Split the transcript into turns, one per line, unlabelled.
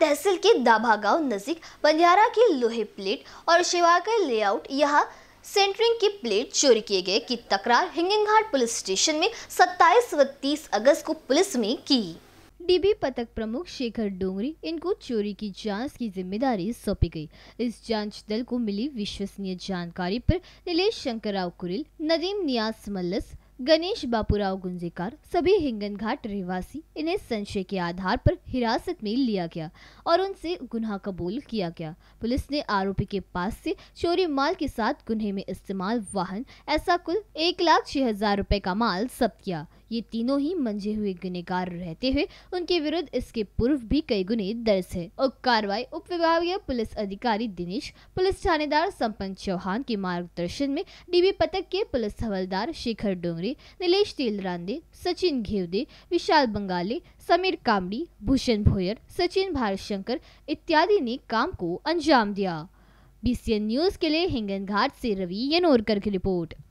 तहसील के गांव नजीक बंजारा की लोहे प्लेट और शिवाकर लेआउट यहाँ सेंटरिंग की प्लेट चोरी किए गए की तकरार हिंगनघाट पुलिस स्टेशन में 27 व 30 अगस्त को पुलिस में की डीबी पतक प्रमुख शेखर डोंगरी इनको चोरी की जांच की जिम्मेदारी सौंपी गई इस जांच दल को मिली विश्वसनीय जानकारी पर नीलेश शंकर राव कुरिल नदीम नियाज मल्लस गणेश बापूराव गुंजेकार सभी हिंगन घाट रहवासी इन्हें संशय के आधार पर हिरासत में लिया गया और उनसे गुनाह कबूल किया गया पुलिस ने आरोपी के पास से चोरी माल के साथ गुन्हे में इस्तेमाल वाहन ऐसा कुल एक लाख छह हजार रुपए का माल जब्त किया ये तीनों ही मंझे हुए गुनेगार रहते हुए उनके विरुद्ध इसके पूर्व भी कई गुने दर्ज है उप कार्रवाई उप विभागीय पुलिस अधिकारी दिनेश पुलिस थानेदार संपन्न चौहान के मार्गदर्शन में डीबी पतक के पुलिस हवलदार शेखर डोंगरे नीलेष तिलरांदे सचिन घेवदे विशाल बंगाले समीर कामड़ी भूषण भोयर सचिन भारशंकर इत्यादि ने काम को अंजाम दिया बीसीएन न्यूज के लिए हिंगन घाट से रवि यनोरकर की रिपोर्ट